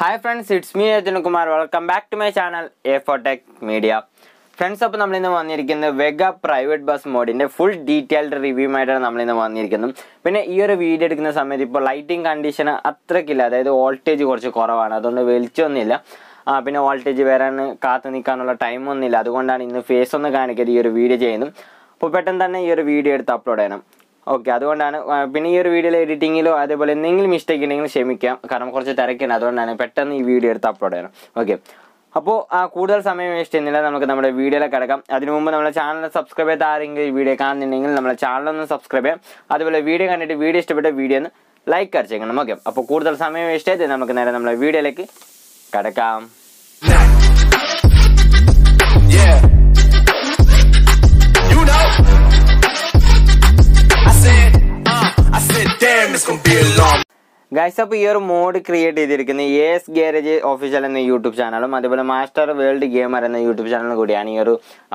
hi friends it's me Kumar welcome back to my channel a photech media friends അപ്പോൾ നമ്മളിന്ന് വന്നിരിക്കുന്നത് Vega private bus മോഡിൻ്റെ full detailed റിവ്യൂമായിട്ടാണ് നമ്മളിന്ന് വന്നിരിക്കുന്നത് പിന്നെ ഈ ഒരു വീഡിയോ എടുക്കുന്ന സമയത്ത് ഇപ്പോൾ ലൈറ്റിംഗ് കണ്ടീഷൻ അത്രയ്ക്കില്ല അതായത് വോൾട്ടേജ് കുറച്ച് കുറവാണ് അതുകൊണ്ട് വലിച്ചൊന്നുമില്ല ആ പിന്നെ വോൾട്ടേജ് വരാൻ കാത്തു നിൽക്കാനുള്ള ടൈമൊന്നുമില്ല അതുകൊണ്ടാണ് ഇന്ന് ഫേസ് ഒന്ന് കാണിക്കാതെ ഈ ഒരു വീഡിയോ ചെയ്യുന്നത് അപ്പോൾ പെട്ടെന്ന് തന്നെ ഈ ഒരു വീഡിയോ എടുത്ത് അപ്ലോഡ് ചെയ്യണം ഓക്കെ അതുകൊണ്ടാണ് പിന്നെ ഈ ഒരു വീഡിയോയിൽ എഡിറ്റിങ്ങിലോ അതേപോലെ എന്തെങ്കിലും മിസ്റ്റേക്ക് ഉണ്ടെങ്കിൽ ക്ഷമിക്കാം കാരണം കുറച്ച് തിരക്കാണ് അതുകൊണ്ടാണ് പെട്ടെന്ന് ഈ വീഡിയോ എടുത്ത് അപ്ലോഡ് ചെയ്യണം ഓക്കെ അപ്പോൾ ആ കൂടുതൽ സമയം വേസ്റ്റ് ചെയ്യുന്നില്ല നമുക്ക് നമ്മുടെ വീഡിയോയിലെ കിടക്കാം അതിനു മുമ്പ് നമ്മുടെ ചാനൽ സബ്സ്ക്രൈബ് ചെയ്ത് ആരെങ്കിലും ഈ വീഡിയോ കാണുന്നുണ്ടെങ്കിൽ നമ്മുടെ ചാനലൊന്ന് സബ്സ്ക്രൈബ് ചെയ്യാം അതുപോലെ വീഡിയോ കണ്ടിട്ട് വീഡിയോ ഇഷ്ടപ്പെട്ട വീഡിയോ ഒന്ന് ലൈക്ക് അടിച്ചേക്കണം ഓക്കെ അപ്പോൾ കൂടുതൽ സമയം വേസ്റ്റ് ചെയ്ത് നമുക്ക് നേരെ നമ്മുടെ വീഡിയോയിലേക്ക് കിടക്കാം ഗൈസ് അപ്പോൾ ഈ ഒരു മോഡ് ക്രിയേറ്റ് ചെയ്തിരിക്കുന്ന എ എസ് ഗ്യാരേജ് ഒഫീഷ്യൽ എന്ന യൂട്യൂബ് ചാനലും അതുപോലെ മാസ്റ്റർ വേൾഡ് ഗെയിമർ എന്ന യൂട്യൂബ് ചാനലും കൂടിയാണ് ഈ ഒരു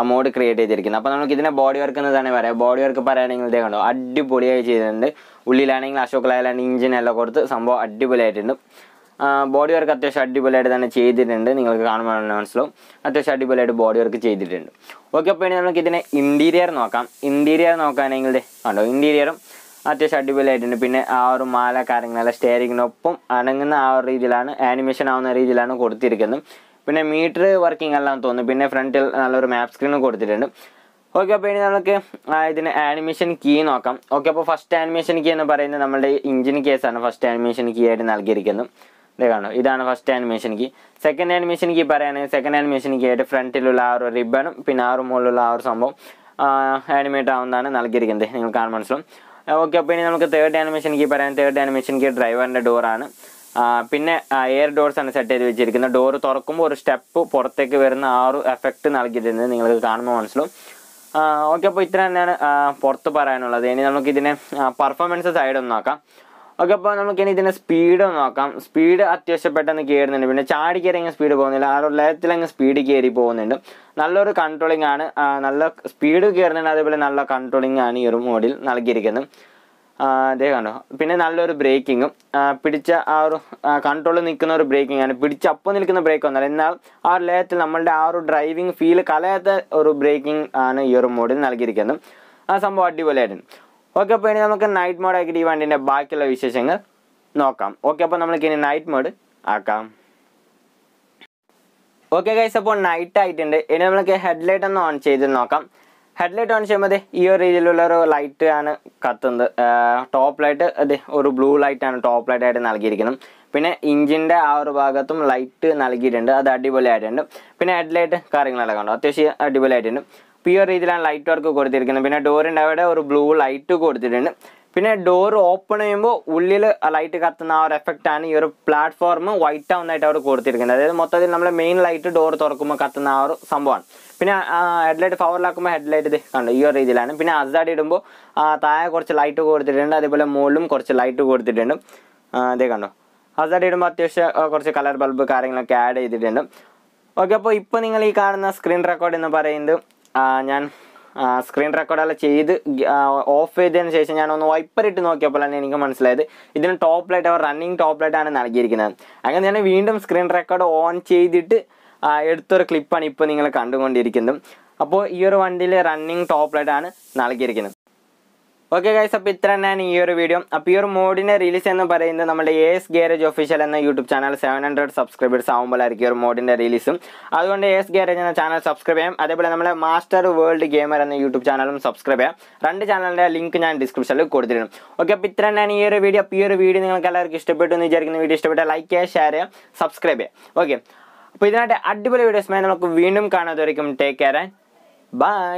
മോഡ് ക്രിയേറ്റ് ചെയ്തിരിക്കുന്നത് അപ്പോൾ നമുക്ക് ഇതിനെ ബോഡി വർക്ക് എന്ന് തന്നെ പറയാം ബോഡി വർക്ക് പറയുകയാണെങ്കിൽ ഇതേ കണ്ടോ അടിപൊളിയായി ചെയ്തിട്ടുണ്ട് ഉള്ളിലാണെങ്കിൽ അശോക് ലൈലാൻഡ് ഇഞ്ചിനെല്ലാം കൊടുത്ത് സംഭവം അടിപൊളിയായിട്ടുണ്ട് ബോഡി വർക്ക് അത്യാവശ്യം അടിപൊളിയായിട്ട് തന്നെ ചെയ്തിട്ടുണ്ട് നിങ്ങൾക്ക് കാണുമ്പോൾ മനസ്സിലാവും അത്യാവശ്യം അടിപൊളിയായിട്ട് ബോഡി വർക്ക് ചെയ്തിട്ടുണ്ട് ഓക്കെ അപ്പോൾ ഇനി നമുക്ക് ഇതിനെ ഇൻറ്റീരിയർ നോക്കാം ഇൻറ്റീരിയർ നോക്കുകയാണെങ്കിൽ കണ്ടോ ഇൻറ്റീരിയറും അത്യാവശ്യം അടിപൊളിയായിട്ടുണ്ട് പിന്നെ ആ ഒരു മാല കാര്യങ്ങളെല്ലാം സ്റ്റെയറിങ്ങിനൊപ്പം അനങ്ങുന്ന ആ ഒരു രീതിയിലാണ് ആനിമേഷൻ ആവുന്ന രീതിയിലാണ് കൊടുത്തിരിക്കുന്നത് പിന്നെ മീറ്റർ വർക്കിംഗ് എല്ലാം തോന്നുന്നു പിന്നെ ഫ്രണ്ടിൽ നല്ലൊരു മാപ്പ് സ്ക്രീനും കൊടുത്തിട്ടുണ്ട് ഓക്കെ അപ്പോൾ ഇനി നമുക്ക് ഇതിന് ആനിമേഷൻ കീ നോക്കാം ഓക്കെ അപ്പോൾ ഫസ്റ്റ് ആനിമേഷൻ കീ എന്ന് പറയുന്നത് നമ്മുടെ ഇഞ്ചിൻ കേസാണ് ഫസ്റ്റ് ആനിമേഷൻ കീ ആയിട്ട് നൽകിയിരിക്കുന്നത് കാണോ ഇതാണ് first animation key second animation key പറയുകയാണെങ്കിൽ സെക്കൻഡ് ആനിമേഷൻ കീ ആയിട്ട് ഫ്രണ്ടിലുള്ള ആ ഒരു റിബണും പിന്നെ ആറ് മുകളിലുള്ള ആ ഒരു സംഭവം ആനിമേറ്റ് ആവുന്നതാണ് നൽകിയിരിക്കുന്നത് നിങ്ങൾ കാണാൻ മനസ്സിലാവും ഓക്കെ അപ്പോൾ ഇനി നമുക്ക് തേർഡ് ആനിമേഷൻ കീ പറയാം തേർഡ് ആനിമേഷൻ കീ ഡ്രൈവറിൻ്റെ ഡോറാണ് പിന്നെ എയർ ഡോർസ് ആണ് സെറ്റ് ചെയ്ത് വെച്ചിരിക്കുന്നത് ഡോർ തുറക്കുമ്പോൾ ഒരു സ്റ്റെപ്പ് പുറത്തേക്ക് വരുന്ന ആ ഒരു എഫക്റ്റ് നൽകിയിരുന്നത് നിങ്ങൾക്ക് കാണുമ്പോൾ മനസ്സിലും ഓക്കെ അപ്പോൾ ഇത്ര തന്നെയാണ് പുറത്ത് പറയാനുള്ളത് ഇനി നമുക്കിതിനെ പെർഫോമൻസ് സൈഡ് ഒന്ന് നോക്കാം ഓക്കെ അപ്പോൾ ഇനി ഇതിൻ്റെ സ്പീഡ് നോക്കാം സ്പീഡ് അത്യാവശ്യം പെട്ടെന്ന് കയറുന്നുണ്ട് പിന്നെ ചാടി കയറി അങ്ങ് സ്പീഡ് പോകുന്നില്ല ആ ഒരു അങ്ങ് സ്പീഡ് കയറി പോകുന്നുണ്ട് നല്ലൊരു കൺട്രോളിംഗ് ആണ് നല്ല സ്പീഡ് കയറുന്നുണ്ട് അതേപോലെ നല്ല കൺട്രോളിംഗ് ആണ് ഈ ഒരു മോഡിൽ നൽകിയിരിക്കുന്നത് അതേ കണ്ടോ പിന്നെ നല്ലൊരു ബ്രേക്കിങ്ങും പിടിച്ച ആ ഒരു കൺട്രോളിൽ നിൽക്കുന്ന ഒരു ബ്രേക്കിംഗ് ആണ് പിടിച്ച അപ്പം നിൽക്കുന്ന ബ്രേക്ക് ഒന്നല്ല എന്നാൽ ആ ഒരു ലയത്തിൽ നമ്മളുടെ ആ ഒരു ഡ്രൈവിംഗ് ഫീൽ കലയാത്ത ഒരു ബ്രേക്കിംഗ് ആണ് ഈ ഒരു മോഡിൽ നൽകിയിരിക്കുന്നത് ആ സംഭവം അടിപൊളിയായിരുന്നു ഓക്കെ അപ്പോൾ ഇനി നമുക്ക് നൈറ്റ് മോഡ് ആക്കിയിട്ട് ഈ വണ്ടിൻ്റെ ബാക്കിയുള്ള വിശേഷങ്ങൾ നോക്കാം ഓക്കെ അപ്പോൾ നമുക്ക് ഇനി നൈറ്റ് മോഡ് ആക്കാം ഓക്കെ ഗൈസ് അപ്പോൾ നൈറ്റ് ആയിട്ടുണ്ട് ഇനി നമുക്ക് ഹെഡ്ലൈറ്റ് ഒന്ന് ഓൺ ചെയ്ത് നോക്കാം ഹെഡ്ലൈറ്റ് ഓൺ ചെയ്യുമ്പോൾ ഈ ഒരു രീതിയിലുള്ള ഒരു ലൈറ്റ് ആണ് കത്തുന്നത് ടോപ്പ് ലൈറ്റ് അത് ഒരു ബ്ലൂ ലൈറ്റ് ആണ് ടോപ്പ് ലൈറ്റ് ആയിട്ട് നൽകിയിരിക്കുന്നത് പിന്നെ ഇഞ്ചിൻ്റെ ആ ഒരു ഭാഗത്തും ലൈറ്റ് നൽകിയിട്ടുണ്ട് അത് അടിപൊളിയായിട്ടുണ്ട് പിന്നെ ഹെഡ്ലൈറ്റ് കാര്യങ്ങളെല്ലാം കണ്ടു അത്യാവശ്യം അടിപൊളിയായിട്ടുണ്ട് പ്യുവർ രീതിയിലാണ് ലൈറ്റ് വർക്ക് കൊടുത്തിരിക്കുന്നത് പിന്നെ ഡോറിൻ്റെ അവിടെ ഒരു ബ്ലൂ ലൈറ്റ് കൊടുത്തിട്ടുണ്ട് പിന്നെ ഡോർ ഓപ്പൺ ചെയ്യുമ്പോൾ ഉള്ളിൽ ലൈറ്റ് കത്തുന്ന ആ ഒരു എഫക്റ്റ് ആണ് ഈ ഒരു പ്ലാറ്റ്ഫോം വൈറ്റ് ആവുന്നതായിട്ട് അവിടെ കൊടുത്തിരിക്കുന്നത് അതായത് മൊത്തത്തിൽ നമ്മൾ മെയിൻ ലൈറ്റ് ഡോർ തുറക്കുമ്പോൾ കത്തുന്ന ആ ഒരു സംഭവമാണ് പിന്നെ ഹെഡ്ലൈറ്റ് പവറിലാക്കുമ്പോൾ ഹെഡ്ലൈറ്റ് ഇത് കണ്ടു ഈ ഒരു രീതിയിലാണ് പിന്നെ അസാഡ് ഇടുമ്പോൾ താഴെ കുറച്ച് ലൈറ്റ് കൊടുത്തിട്ടുണ്ട് അതേപോലെ മുകളിലും കുറച്ച് ലൈറ്റ് കൊടുത്തിട്ടുണ്ട് അതേ കണ്ടോ അസാഡ് ഇടുമ്പോൾ അത്യാവശ്യം കുറച്ച് കളർ ബൾബ് കാര്യങ്ങളൊക്കെ ആഡ് ചെയ്തിട്ടുണ്ട് ഓക്കെ അപ്പോൾ ഇപ്പോൾ നിങ്ങൾ ഈ കാണുന്ന സ്ക്രീൻ റെക്കോർഡ് എന്ന് പറയുന്നത് ഞാൻ സ്ക്രീൻ റെക്കോർഡെല്ലാം ചെയ്ത് ഓഫ് ചെയ്തതിന് ശേഷം ഞാൻ ഒന്ന് വൈപ്പറിട്ട് നോക്കിയപ്പോൾ തന്നെ എനിക്ക് മനസ്സിലായത് ഇതിന് ടോപ്പ് ലൈറ്റ് അവർ റണ്ണിങ് ടോപ്പ് ലൈറ്റാണ് നൽകിയിരിക്കുന്നത് അങ്ങനെ ഞാൻ വീണ്ടും സ്ക്രീൻ റെക്കോർഡ് ഓൺ ചെയ്തിട്ട് എടുത്തൊരു ക്ലിപ്പാണ് ഇപ്പോൾ നിങ്ങൾ കണ്ടുകൊണ്ടിരിക്കുന്നത് അപ്പോൾ ഈ ഒരു വണ്ടിയിൽ റണ്ണിങ് ടോപ്പ് ലൈറ്റാണ് നൽകിയിരിക്കുന്നത് ഓക്കെ ഗൈസ് അപ്പോൾ ഇത്ര തന്നെയാണ് ഈ ഒരു വീഡിയോ അപ്പോൾ ഈ ഒരു മോഡിനെ റിലീസ് എന്ന് പറയുന്നത് നമ്മുടെ എ എസ് ഗാരേജ് ഒഫീഷ്യൽ എന്ന YouTube channel seven hundred subscribers ആകുമ്പോഴായിരിക്കും ഒരു മോഡിൻ്റെ റിലീസും അതുകൊണ്ട് എ എസ് ഗാരേജ് എന്ന ചാനൽ സബ്സ്ക്രൈബ് ചെയ്യാം അതേപോലെ നമ്മളെ മാസ്റ്റർ വേൾഡ് ഗെയിമർ എന്ന യൂട്യൂബ് ചാനലും സബ്സ്ക്രൈബ് ചെയ്യാം രണ്ട് ചാനലിൻ്റെ ലിങ്ക് ഞാൻ ഡിസ്ക്രിപ്ഷനിൽ കൊടുത്തിരുന്നു ഓക്കെ അപ്പോൾ ഇത്ര തന്നെയാണ് ഈ ഒരു വീഡിയോ അപ്പോൾ ഈ ഒരു വീഡിയോ നിങ്ങൾക്ക് എല്ലാവർക്കും ഇഷ്ടപ്പെട്ടു എന്ന് വിചാരിക്കുന്ന വീഡിയോ ഇഷ്ടപ്പെട്ടാൽ ലൈക്ക് ചെയ്യുക ഷെയർ ചെയ്യുക സബ്സ്ക്രൈബ് ചെയ്യുക ഓക്കെ അപ്പോൾ ഇതിനായിട്ട് അടിപൊളി വീഡിയോസുമായി നമുക്ക് വീണ്ടും കാണാതെ ടേക്ക് കെയർ ആൻഡ് ബൈ